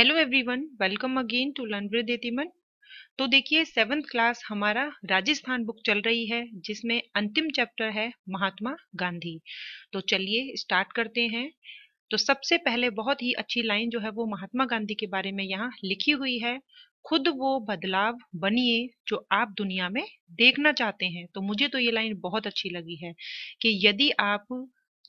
hello everyone welcome again to learn with एतिमन तो देखिए सेवन्थ क्लास हमारा राजस्थान बुक चल रही है जिसमें अंतिम चैप्टर है महात्मा गांधी तो चलिए स्टार्ट करते हैं तो सबसे पहले बहुत ही अच्छी लाइन जो है वो महात्मा गांधी के बारे में यहाँ लिखी हुई है खुद वो बदलाव बनिए जो आप दुनिया में देखना चाहते हैं तो मुझे तो ये लाइन बहुत अच्छी लगी है कि यदि आप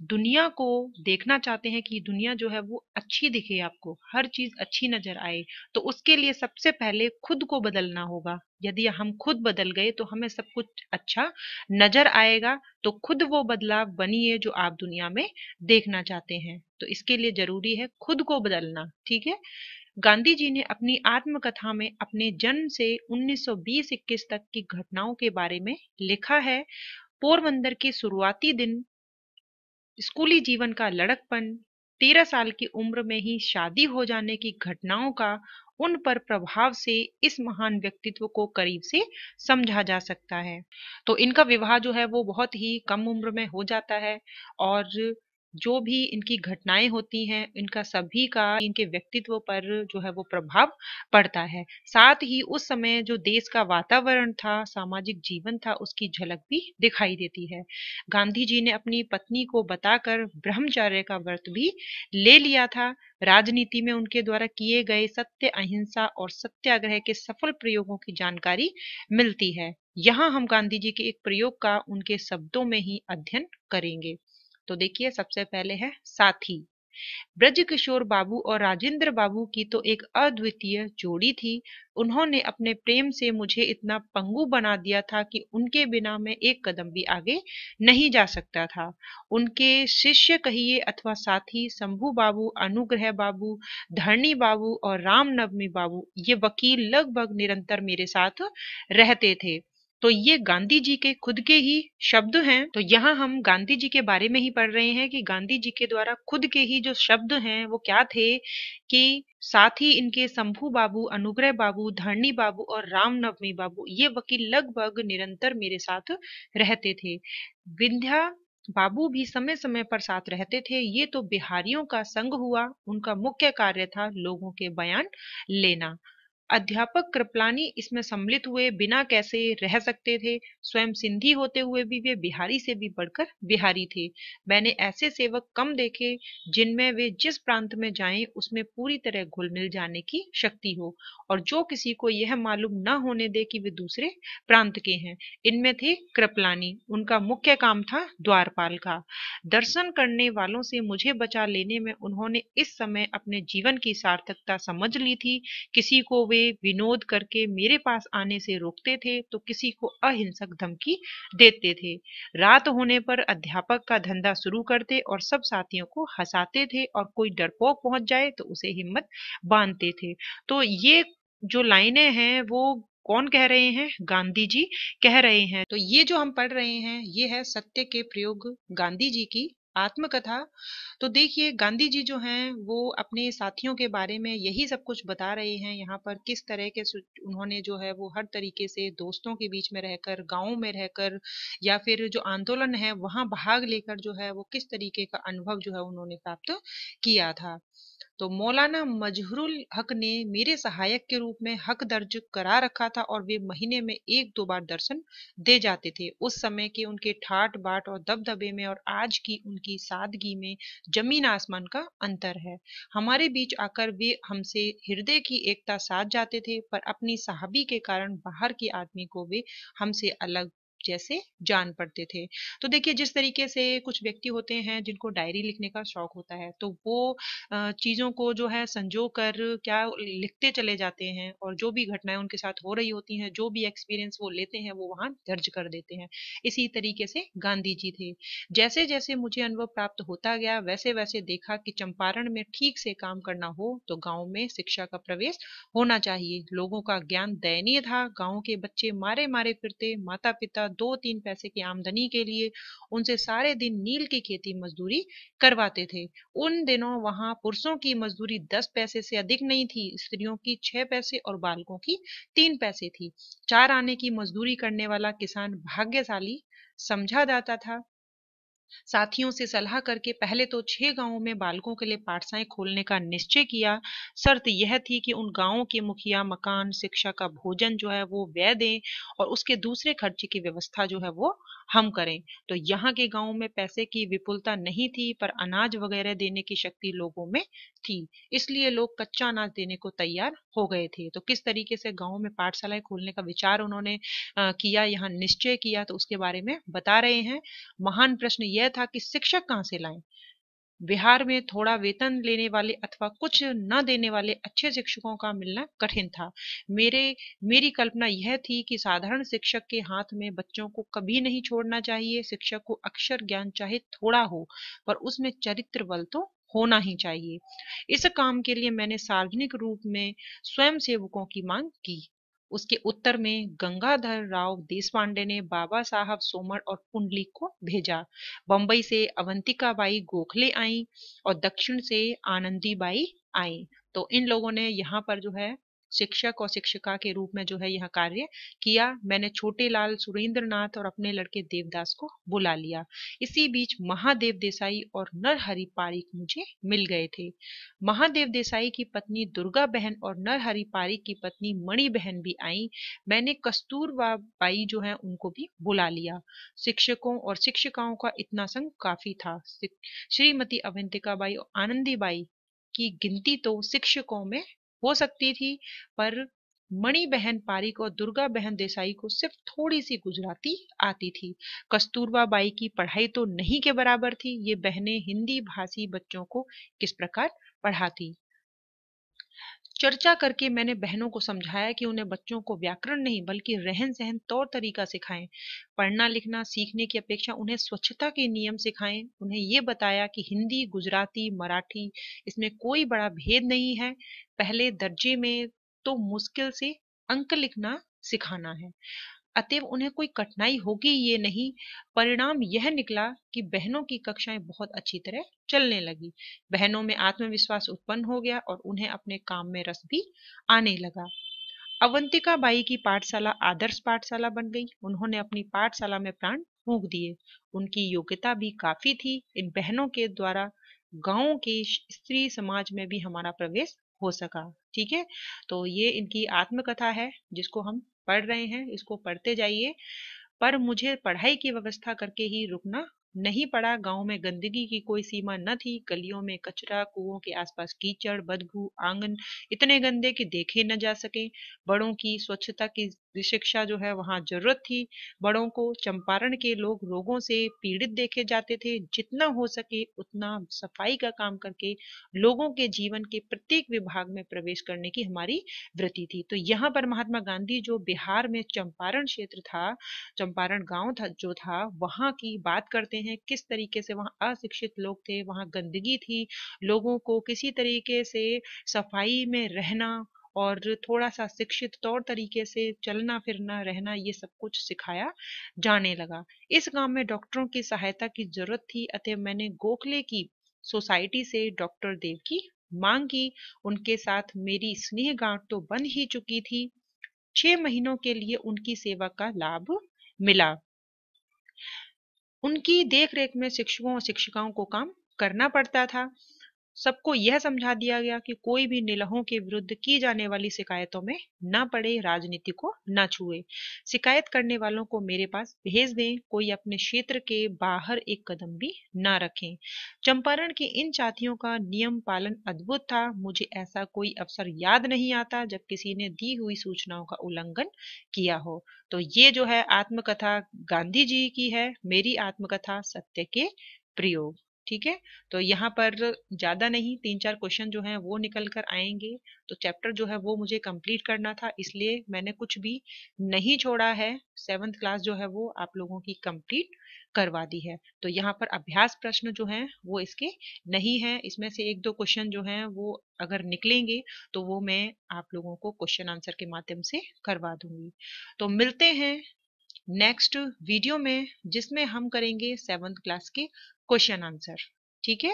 दुनिया को देखना चाहते हैं कि दुनिया जो है वो अच्छी दिखे आपको हर चीज अच्छी नजर आए तो उसके लिए सबसे पहले खुद को बदलना होगा यदि हम खुद बदल गए तो हमें सब कुछ अच्छा नजर आएगा तो खुद वो बदलाव बनिए जो आप दुनिया में देखना चाहते हैं तो इसके लिए जरूरी है खुद को बदलना ठीक है गांधी जी ने अपनी आत्मकथा में अपने जन्म से 1920-21 तक की घटनाओं के बारे में लिखा है पोरबंदर के शुरुआती दिन स्कूली जीवन का लड़कपन तेरह साल की उम्र में ही शादी हो जाने की घटनाओं का उन पर प्रभाव से इस महान व्यक्तित्व को करीब से समझा जा सकता है तो इनका विवाह जो है वो बहुत ही कम उम्र में हो जाता है और जो भी इनकी घटनाएं होती हैं इनका सभी का इनके व्यक्तित्व पर जो है वो प्रभाव पड़ता है साथ ही उस समय जो देश का वातावरण था सामाजिक जीवन था उसकी झलक भी दिखाई देती है गांधी जी ने अपनी पत्नी को बताकर ब्रह्मचार्य का व्रत भी ले लिया था राजनीति में उनके द्वारा किए गए सत्य अहिंसा और सत्याग्रह के सफल प्रयोगों की जानकारी मिलती है यहाँ हम गांधी जी के एक प्रयोग का उनके शब्दों में ही अध्ययन करेंगे तो देखिए सबसे पहले है साथी ब्रज किशोर बाबू और राजेंद्र बाबू की तो एक अद्वितीय जोड़ी थी उन्होंने अपने प्रेम से मुझे इतना पंगु बना दिया था कि उनके बिना मैं एक कदम भी आगे नहीं जा सकता था उनके शिष्य कहिए अथवा साथी शंभू बाबू अनुग्रह बाबू धरणी बाबू और रामनवमी बाबू ये वकील लगभग निरंतर मेरे साथ रहते थे तो ये गांधी जी के खुद के ही शब्द हैं तो यहाँ हम गांधी जी के बारे में ही पढ़ रहे हैं कि गांधी जी के द्वारा खुद के ही जो शब्द हैं वो क्या थे कि साथ ही इनके शंभू बाबू अनुग्रह बाबू धरणी बाबू और रामनवमी बाबू ये वकील लगभग निरंतर मेरे साथ रहते थे विंध्या बाबू भी समय समय पर साथ रहते थे ये तो बिहारियों का संग हुआ उनका मुख्य कार्य था लोगों के बयान लेना अध्यापक कृपलानी इसमें सम्मिलित हुए बिना कैसे रह सकते थे स्वयं सिंधी होते हुए भी वे बिहारी से भी बढ़कर बिहारी थे मैंने ऐसे सेवक कम देखे जिनमें वे जिस प्रांत में जाएं उसमें पूरी तरह घुल मिल जाने की शक्ति हो और जो किसी को यह मालूम न होने दे कि वे दूसरे प्रांत के हैं इनमें थे कृपलानी उनका मुख्य काम था द्वारपाल का दर्शन करने वालों से मुझे बचा लेने में उन्होंने इस समय अपने जीवन की सार्थकता समझ ली थी किसी को वे विनोद करके मेरे पास आने से रोकते थे तो किसी को अहिंसक धमकी देते थे रात होने पर अध्यापक का धंधा शुरू करते और सब साथियों को हंसाते थे और कोई डरपोक पहुंच जाए तो उसे हिम्मत बांधते थे तो ये जो लाइनें हैं वो कौन कह रहे हैं गांधी जी कह रहे हैं तो ये जो हम पढ़ रहे हैं ये है सत्य के प्रयोग गांधी जी की आत्मकथा तो देखिए गांधी जी जो हैं वो अपने साथियों के बारे में यही सब कुछ बता रहे हैं यहाँ पर किस तरह के उन्होंने जो है वो हर तरीके से दोस्तों के बीच में रहकर गाँव में रहकर या फिर जो आंदोलन है वहाँ भाग लेकर जो है वो किस तरीके का अनुभव जो है उन्होंने प्राप्त किया था तो मौलाना मजहरुल हक ने मेरे सहायक के रूप में हक दर्ज करा रखा था और वे महीने में एक दो बार दर्शन दे जाते थे उस समय के उनके ठाट बाट और दबदबे में और आज की उनकी सादगी में जमीन आसमान का अंतर है हमारे बीच आकर वे हमसे हृदय की एकता साथ जाते थे पर अपनी साहबी के कारण बाहर के आदमी को वे हमसे अलग जैसे जान पड़ते थे तो देखिए जिस तरीके से कुछ व्यक्ति होते हैं जिनको डायरी लिखने का शौक होता है तो वो चीज़ों को जो है संजो कर क्या लिखते चले जाते हैं और जो भी घटनाएं उनके साथ हो रही होती हैं जो भी एक्सपीरियंस वो लेते हैं वो वहां दर्ज कर देते हैं इसी तरीके से गांधी जी थे जैसे जैसे मुझे अनुभव प्राप्त होता गया वैसे वैसे देखा कि चंपारण में ठीक से काम करना हो तो गाँव में शिक्षा का प्रवेश होना चाहिए लोगों का ज्ञान दयनीय था गाँव के बच्चे मारे मारे फिरते माता पिता दो तीन पैसे की आमदनी के लिए उनसे सारे दिन नील की खेती मजदूरी करवाते थे उन दिनों वहां पुरुषों की मजदूरी दस पैसे से अधिक नहीं थी स्त्रियों की छह पैसे और बालकों की तीन पैसे थी चार आने की मजदूरी करने वाला किसान भाग्यशाली समझा जाता था साथियों से सलाह करके पहले तो छह गांवों में बालकों के लिए पाठशाएं खोलने का निश्चय किया शर्त यह थी कि उन गांवों के मुखिया मकान शिक्षा का भोजन जो है वो व्यय दें और उसके दूसरे खर्चे की व्यवस्था जो है वो हम करें तो यहाँ के गाँव में पैसे की विपुलता नहीं थी पर अनाज वगैरह देने की शक्ति लोगों में थी इसलिए लोग कच्चा अनाज देने को तैयार हो गए थे तो किस तरीके से गाँव में पाठशालाएं खोलने का विचार उन्होंने किया यहाँ निश्चय किया तो उसके बारे में बता रहे हैं महान प्रश्न यह यह था कि शिक्षक कहाँ से लाएं बिहार में थोड़ा वेतन लेने वाले अथवा कुछ न देने वाले अच्छे शिक्षकों का मिलना कठिन था मेरे मेरी कल्पना यह थी कि साधारण शिक्षक के हाथ में बच्चों को कभी नहीं छोड़ना चाहिए शिक्षक को अक्षर ज्ञान चाहे थोड़ा हो पर उसमें चरित्र बल तो होना ही चाहिए इस काम के लिए मैंने सार्वजनिक रूप में स्वयं सेवकों की मांग की उसके उत्तर में गंगाधर राव देशपांडे ने बाबा साहब सोमर और पुंडली को भेजा बम्बई से अवंतिकाबाई गोखले आई और दक्षिण से आनंदीबाई आई तो इन लोगों ने यहाँ पर जो है शिक्षक और शिक्षिका के रूप में जो है यह कार्य किया मैंने छोटे लाल सुरेंद्र नाथ और अपने लड़के देवदास को बुला लिया इसी बीच महादेव देसाई और नरहरि पारिक मुझे मिल गए थे महादेव देसाई की पत्नी दुर्गा बहन और नरहरि पारिक की पत्नी मणि बहन भी आई मैंने कस्तूरबा बाई जो है उनको भी बुला लिया शिक्षकों और शिक्षिकाओं का इतना संग काफी था श्रीमती अवंतिका बाई और आनंदी बाई की गिनती तो शिक्षकों में हो सकती थी पर मणि बहन पारी को दुर्गा बहन देसाई को सिर्फ थोड़ी सी गुजराती आती थी कस्तूरबा बाई की पढ़ाई तो नहीं के बराबर थी ये बहनें हिंदी भाषी बच्चों को किस प्रकार पढ़ाती चर्चा करके मैंने बहनों को समझाया कि उन्हें बच्चों को व्याकरण नहीं बल्कि रहन सहन तौर तरीका सिखाएं पढ़ना लिखना सीखने की अपेक्षा उन्हें स्वच्छता के नियम सिखाएं उन्हें ये बताया कि हिंदी गुजराती मराठी इसमें कोई बड़ा भेद नहीं है पहले दर्जे में तो मुश्किल से अंक लिखना सिखाना है अतएव उन्हें कोई कठिनाई होगी ये नहीं परिणाम यह निकला कि बहनों की कक्षाएं बहुत अच्छी तरह चलने लगी बहनों में आत्मविश्वास उत्पन्न हो गया और उन्हें अपने काम में रस भी आने लगा अवंतिका बाई की पाठशाला आदर्श पाठशाला बन गई उन्होंने अपनी पाठशाला में प्राण फूक दिए उनकी योग्यता भी काफी थी इन बहनों के द्वारा गाँव के स्त्री समाज में भी हमारा प्रवेश हो सका ठीक है तो ये इनकी आत्मकथा है जिसको हम पढ़ रहे हैं इसको पढ़ते जाइए पर मुझे पढ़ाई की व्यवस्था करके ही रुकना नहीं पड़ा गांव में गंदगी की कोई सीमा न थी गलियों में कचरा कुओं के आसपास कीचड़ बदबू आंगन इतने गंदे कि देखे न जा सके बड़ों की स्वच्छता की शिक्षा जो है वहाँ जरूरत थी बड़ों को चंपारण के लोग रोगों से पीड़ित देखे जाते थे जितना हो सके उतना सफाई का काम करके लोगों के जीवन के प्रत्येक विभाग में प्रवेश करने की हमारी वृत्ति थी तो यहाँ पर महात्मा गांधी जो बिहार में चंपारण क्षेत्र था चंपारण गांव था जो था वहाँ की बात करते हैं किस तरीके से वहाँ अशिक्षित लोग थे वहाँ गंदगी थी लोगों को किसी तरीके से सफाई में रहना और थोड़ा सा शिक्षित तौर तरीके से चलना फिरना रहना ये सब कुछ सिखाया जाने लगा इस गांव में डॉक्टरों की सहायता की जरूरत थी अतः मैंने गोखले की सोसाइटी से डॉक्टर देव की मांग की उनके साथ मेरी स्नेह गांठ तो बन ही चुकी थी छह महीनों के लिए उनकी सेवा का लाभ मिला उनकी देखरेख में शिक्षकों और शिक्षिकाओं को काम करना पड़ता था सबको यह समझा दिया गया कि कोई भी निलहों के विरुद्ध की जाने वाली शिकायतों में न पड़े राजनीति को न छुए शिकायत करने वालों को मेरे पास भेज दें कोई अपने क्षेत्र के बाहर एक कदम भी ना रखें चंपारण के इन चातियों का नियम पालन अद्भुत था मुझे ऐसा कोई अवसर याद नहीं आता जब किसी ने दी हुई सूचनाओं का उल्लंघन किया हो तो ये जो है आत्मकथा गांधी जी की है मेरी आत्मकथा सत्य के प्रयोग ठीक है तो यहाँ पर ज़्यादा नहीं तीन चार क्वेश्चन जो हैं वो निकल कर आएंगे तो चैप्टर जो है वो मुझे कंप्लीट करना था इसलिए मैंने कुछ भी नहीं छोड़ा है सेवन्थ क्लास जो है वो आप लोगों की कंप्लीट करवा दी है तो यहाँ पर अभ्यास प्रश्न जो हैं वो इसके नहीं हैं इसमें से एक दो क्वेश्चन जो हैं वो अगर निकलेंगे तो वो मैं आप लोगों को क्वेश्चन आंसर के माध्यम से करवा दूंगी तो मिलते हैं नेक्स्ट वीडियो में जिसमें हम करेंगे सेवन्थ क्लास के क्वेश्चन आंसर ठीक है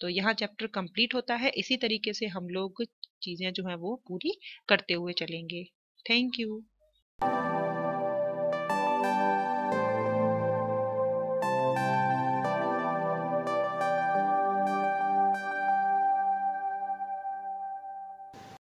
तो यहाँ चैप्टर कंप्लीट होता है इसी तरीके से हम लोग चीज़ें जो है वो पूरी करते हुए चलेंगे थैंक यू